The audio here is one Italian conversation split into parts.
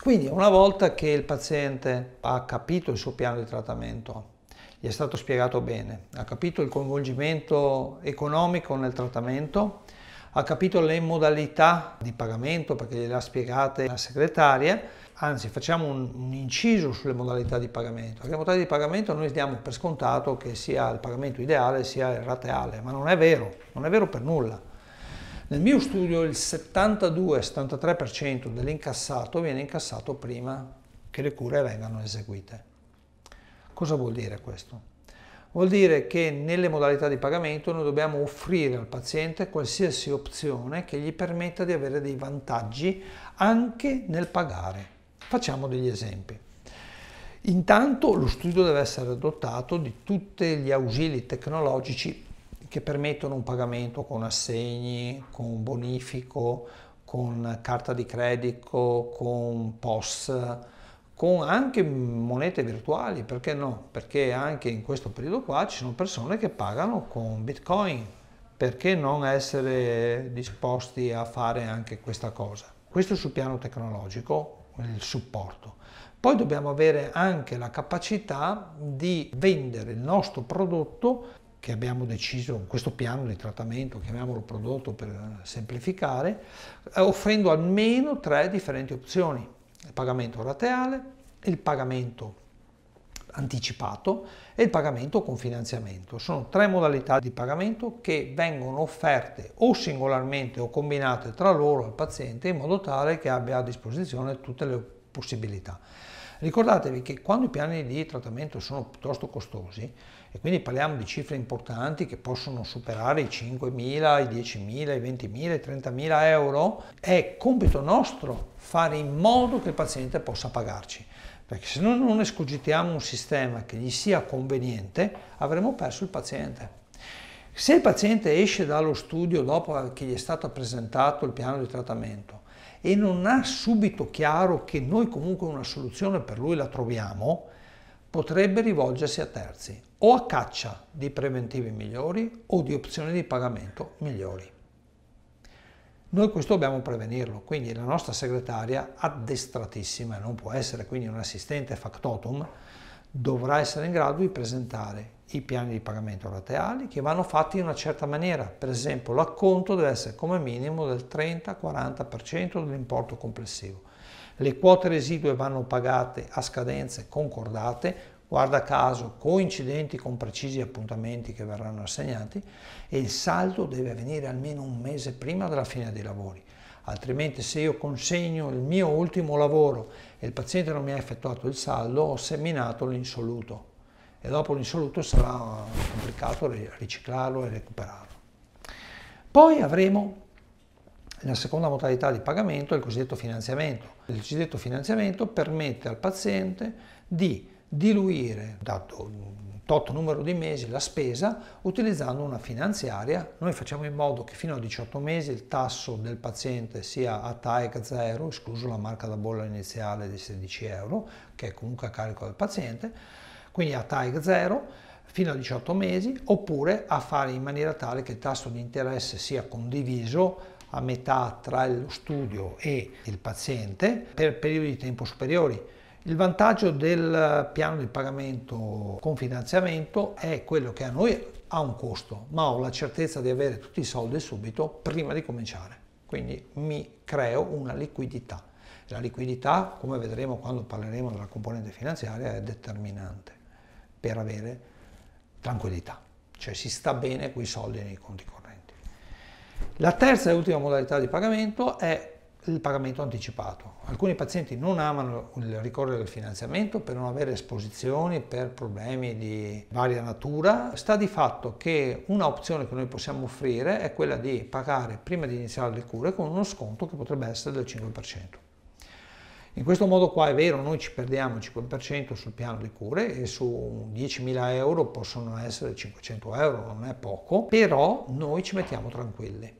Quindi una volta che il paziente ha capito il suo piano di trattamento, gli è stato spiegato bene, ha capito il coinvolgimento economico nel trattamento, ha capito le modalità di pagamento perché le ha spiegate la segretaria, anzi facciamo un, un, inciso sulle modalità di pagamento, perché le modalità di pagamento noi diamo per scontato che sia il pagamento ideale sia il rateale, ma non è vero, non è vero per nulla. Nel mio studio il 72-73% dell'incassato viene incassato prima che le cure vengano eseguite. Cosa vuol dire questo? Vuol dire che nelle modalità di pagamento noi dobbiamo offrire al paziente qualsiasi opzione che gli permetta di avere dei vantaggi anche nel pagare. Facciamo degli esempi. Intanto lo studio deve essere dotato di tutti gli ausili tecnologici che permettono un pagamento con assegni, con bonifico, con carta di credito, con POS, con anche monete virtuali, perché no? Perché anche in questo periodo qua ci sono persone che pagano con Bitcoin, perché non essere disposti a fare anche questa cosa? Questo sul piano tecnologico, il supporto. Poi dobbiamo avere anche la capacità di vendere il nostro prodotto che abbiamo deciso, questo piano di trattamento, chiamiamolo prodotto per semplificare, eh, offrendo almeno tre differenti opzioni, il pagamento rateale, il pagamento anticipato e il pagamento con finanziamento. Sono tre modalità di pagamento che vengono offerte o singolarmente o combinate tra loro al paziente in modo tale che abbia a disposizione tutte le possibilità. Ricordatevi che quando i piani di trattamento sono piuttosto costosi, e quindi parliamo di cifre importanti che possono superare i 5.000, i 10.000, i 20.000, i 30.000 euro. È compito nostro fare in modo che il paziente possa pagarci. Perché se noi non escogitiamo un sistema che gli sia conveniente, avremo perso il paziente. Se il paziente esce dallo studio dopo che gli è stato presentato il piano di trattamento e non ha subito chiaro che noi comunque una soluzione per lui la troviamo, potrebbe rivolgersi a terzi o a caccia di preventivi migliori o di opzioni di pagamento migliori. Noi questo dobbiamo prevenirlo, quindi la nostra segretaria addestratissima, non può essere quindi un assistente factotum, dovrà essere in grado di presentare i piani di pagamento rateali che vanno fatti in una certa maniera. Per esempio l'acconto deve essere come minimo del 30-40% dell'importo complessivo le quote residue vanno pagate a scadenze concordate, guarda caso coincidenti con precisi appuntamenti che verranno assegnati, e il saldo deve avvenire almeno un mese prima della fine dei lavori. Altrimenti se io consegno il mio ultimo lavoro e il paziente non mi ha effettuato il saldo, ho seminato l'insoluto e dopo l'insoluto sarà complicato riciclarlo e recuperarlo. Poi avremo la seconda modalità di pagamento è il cosiddetto finanziamento. Il cosiddetto finanziamento permette al paziente di diluire, da un tot numero di mesi, la spesa utilizzando una finanziaria. Noi facciamo in modo che fino a 18 mesi il tasso del paziente sia a TAEC 0, escluso la marca da bolla iniziale di 16 euro, che è comunque a carico del paziente, quindi a TAEC 0 fino a 18 mesi, oppure a fare in maniera tale che il tasso di interesse sia condiviso a metà tra lo studio e il paziente per periodi di tempo superiori. Il vantaggio del piano di pagamento con finanziamento è quello che a noi ha un costo, ma ho la certezza di avere tutti i soldi subito prima di cominciare. Quindi mi creo una liquidità. La liquidità, come vedremo quando parleremo della componente finanziaria, è determinante per avere tranquillità, cioè si sta bene con i soldi nei conti correnti. La terza e ultima modalità di pagamento è il pagamento anticipato. Alcuni pazienti non amano il ricorrere al finanziamento per non avere esposizioni, per problemi di varia natura. Sta di fatto che un'opzione che noi possiamo offrire è quella di pagare prima di iniziare le cure con uno sconto che potrebbe essere del 5%. In questo modo qua è vero, noi ci perdiamo il 5% sul piano di cure e su 10.000 euro possono essere 500 euro, non è poco, però noi ci mettiamo tranquilli.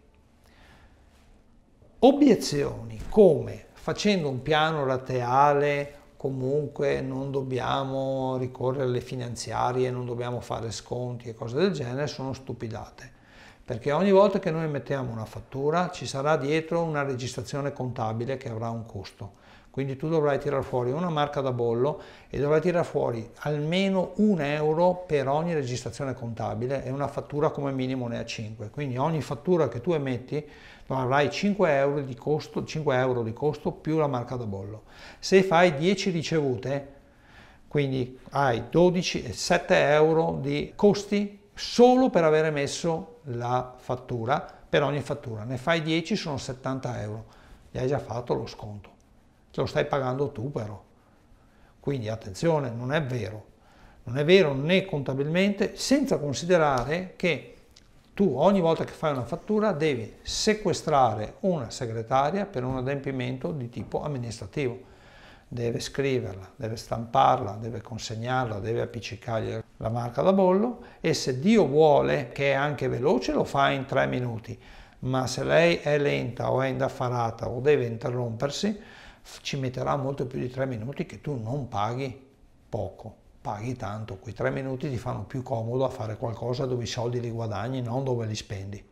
Obiezioni come facendo un piano rateale comunque non dobbiamo ricorrere alle finanziarie, non dobbiamo fare sconti e cose del genere, sono stupidate. Perché ogni volta che noi mettiamo una fattura ci sarà dietro una registrazione contabile che avrà un costo. Quindi tu dovrai tirare fuori una marca da bollo e dovrai tirare fuori almeno un euro per ogni registrazione contabile e una fattura come minimo ne ha 5. Quindi ogni fattura che tu emetti avrai 5 euro di costo, 5 euro di costo più la marca da bollo. Se fai 10 ricevute, quindi hai 12, 7 euro di costi solo per aver emesso la fattura, per ogni fattura. Ne fai 10 sono 70 euro, gli hai già fatto lo sconto lo stai pagando tu però. Quindi attenzione, non è vero. Non è vero né contabilmente, senza considerare che tu ogni volta che fai una fattura devi sequestrare una segretaria per un adempimento di tipo amministrativo. Deve scriverla, deve stamparla, deve consegnarla, deve appiccicargli la marca da bollo e se Dio vuole che è anche veloce lo fa in tre minuti, ma se lei è lenta o è indaffarata o deve interrompersi, ci metterà molto più di tre minuti che tu non paghi poco, paghi tanto. Quei tre minuti ti fanno più comodo a fare qualcosa dove i soldi li guadagni, non dove li spendi.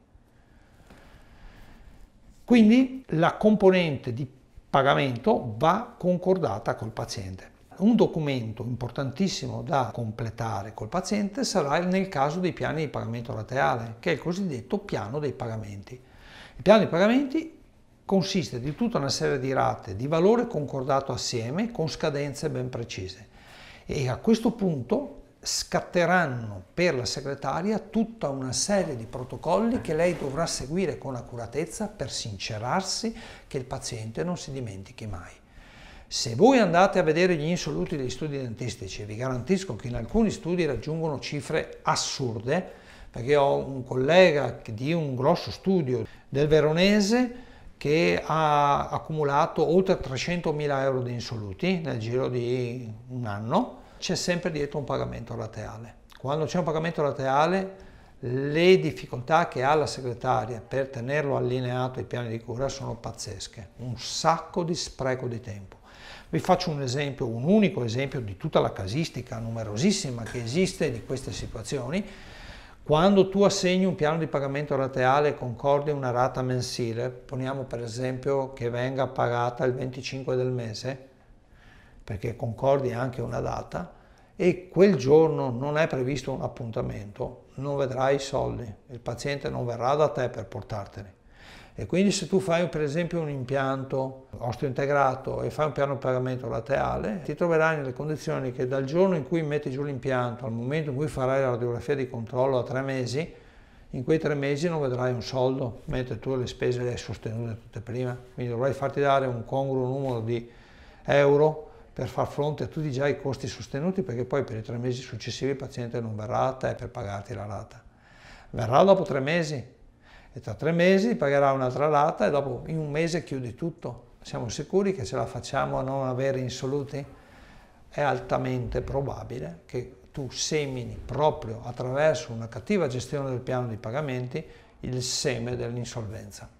Quindi la componente di pagamento va concordata col paziente. Un documento importantissimo da completare col paziente sarà nel caso dei piani di pagamento rateale, che è il cosiddetto piano dei pagamenti. Il piano dei pagamenti consiste di tutta una serie di rate di valore concordato assieme con scadenze ben precise e a questo punto scatteranno per la segretaria tutta una serie di protocolli che lei dovrà seguire con accuratezza per sincerarsi che il paziente non si dimentichi mai. Se voi andate a vedere gli insoluti degli studi dentistici, vi garantisco che in alcuni studi raggiungono cifre assurde, perché ho un collega di un grosso studio del Veronese che ha accumulato oltre 300.000 euro di insoluti nel giro di un anno, c'è sempre dietro un pagamento rateale. Quando c'è un pagamento rateale, le difficoltà che ha la segretaria per tenerlo allineato ai piani di cura sono pazzesche, un sacco di spreco di tempo. Vi faccio un esempio, un unico esempio di tutta la casistica numerosissima che esiste di queste situazioni quando tu assegni un piano di pagamento rateale e concordi una rata mensile, poniamo per esempio che venga pagata il 25 del mese, perché concordi anche una data, e quel giorno non è previsto un appuntamento, non vedrai i soldi, il paziente non verrà da te per portarteli. E quindi se tu fai per esempio un impianto osteointegrato e fai un piano pagamento laterale, ti troverai nelle condizioni che dal giorno in cui metti giù l'impianto al momento in cui farai la radiografia di controllo a tre mesi, in quei tre mesi non vedrai un soldo, mentre tu le spese le hai sostenute tutte prima, quindi dovrai farti dare un congruo numero di euro per far fronte a tutti già i costi sostenuti, perché poi per i tre mesi successivi il paziente non verrà a te per pagarti la rata. Verrà dopo tre mesi, e tra tre mesi pagherà un'altra rata e dopo in un mese chiudi tutto. Siamo sicuri che ce la facciamo a non avere insoluti? È altamente probabile che tu semini proprio attraverso una cattiva gestione del piano di pagamenti il seme dell'insolvenza.